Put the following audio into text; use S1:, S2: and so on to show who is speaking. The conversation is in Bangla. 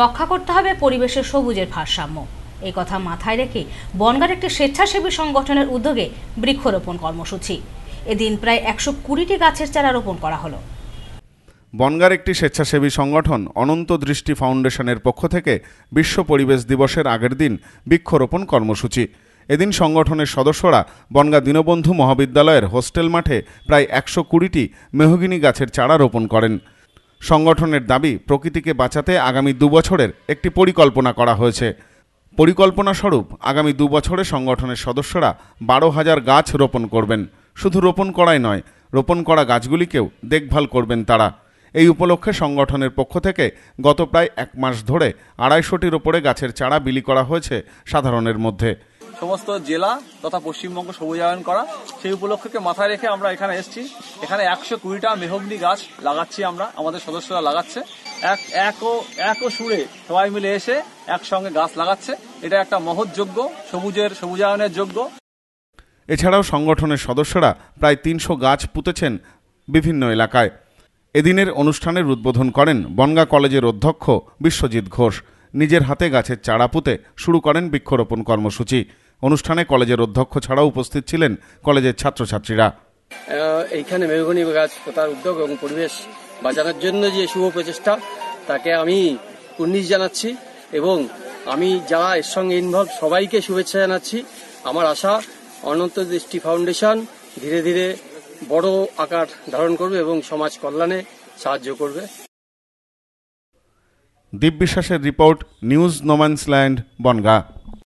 S1: রক্ষা করতে হবে পরিবেশের সবুজের ভারসাম্য এই কথা মাথায় রেখে বনগাঁর একটি স্বেচ্ছাসেবী সংগঠনের উদ্যোগে বৃক্ষরোপণ কর্মসূচি এদিন প্রায় একশো কুড়িটি গাছের চারা রোপণ করা হলো
S2: বনগাঁর একটি স্বেচ্ছাসেবী সংগঠন অনন্ত দৃষ্টি ফাউন্ডেশনের পক্ষ থেকে বিশ্ব পরিবেশ দিবসের আগের দিন বৃক্ষরোপণ কর্মসূচি এদিন সংগঠনের সদস্যরা বনগা দীনবন্ধু মহাবিদ্যালয়ের হোস্টেল মাঠে প্রায় একশো কুড়িটি মেহগিনি গাছের চারা রোপণ করেন সংগঠনের দাবি প্রকৃতিকে বাঁচাতে আগামী দুবছরের একটি পরিকল্পনা করা হয়েছে পরিকল্পনা স্বরূপ আগামী দুবছরে সংগঠনের সদস্যরা বারো হাজার গাছ রোপণ করবেন শুধু রোপণ করাই নয় রোপণ করা গাছগুলিকেও দেখভাল করবেন তারা এই উপলক্ষে সংগঠনের পক্ষ থেকে গত প্রায় এক মাস ধরে আড়াইশোটির ওপরে গাছের চারা বিলি করা হয়েছে সাধারণের মধ্যে
S3: সমস্ত জেলা তথা পশ্চিমবঙ্গ সবুজায়ন করা সেই উপলক্ষকে মাথায় রেখে আমরা এখানে এসেছি এখানে একশো কুড়িটা মেহগ্নি গাছ লাগাচ্ছি আমরা আমাদের সদস্যরা লাগাচ্ছে এক এক এক সুরে সবাই মিলে এসে একসঙ্গে গাছ লাগাচ্ছে এটা একটা মহৎ যোগ্য সবুজের সবুজায়নের যোগ্য
S2: এছাড়াও সংগঠনের সদস্যরা প্রায় তিনশো গাছ পুঁতেছেন বিভিন্ন এলাকায় এদিনের অনুষ্ঠানের উদ্বোধন করেন বনগা কলেজের অধ্যক্ষ বিশ্বজিৎ ঘোষ নিজের হাতে গাছের চারা পুঁতে শুরু করেন বৃক্ষরোপণ কর্মসূচি অনুষ্ঠানে কলেজের অধ্যক্ষ ছাড়াও উপস্থিত ছিলেন কলেজের ছাত্রছাত্রীরা
S4: এইখানে মেঘনী গাছ তার উদ্যোগ এবং পরিবেশ বাঁচানোর জন্য যে শুভ প্রচেষ্টা তাকে আমি উন্নিশ জানাচ্ছি এবং আমি যারা এর সঙ্গে ইনভলভ সবাইকে শুভেচ্ছা জানাচ্ছি আমার আশা অনন্ত দৃষ্টি ফাউন্ডেশন ধীরে ধীরে বড় আকার ধারণ করবে এবং সমাজ কল্যাণে সাহায্য করবে
S2: দীপ বিশ্বাসের রিপোর্ট নিউজ নোম্যান্সল্যান্ড বনগা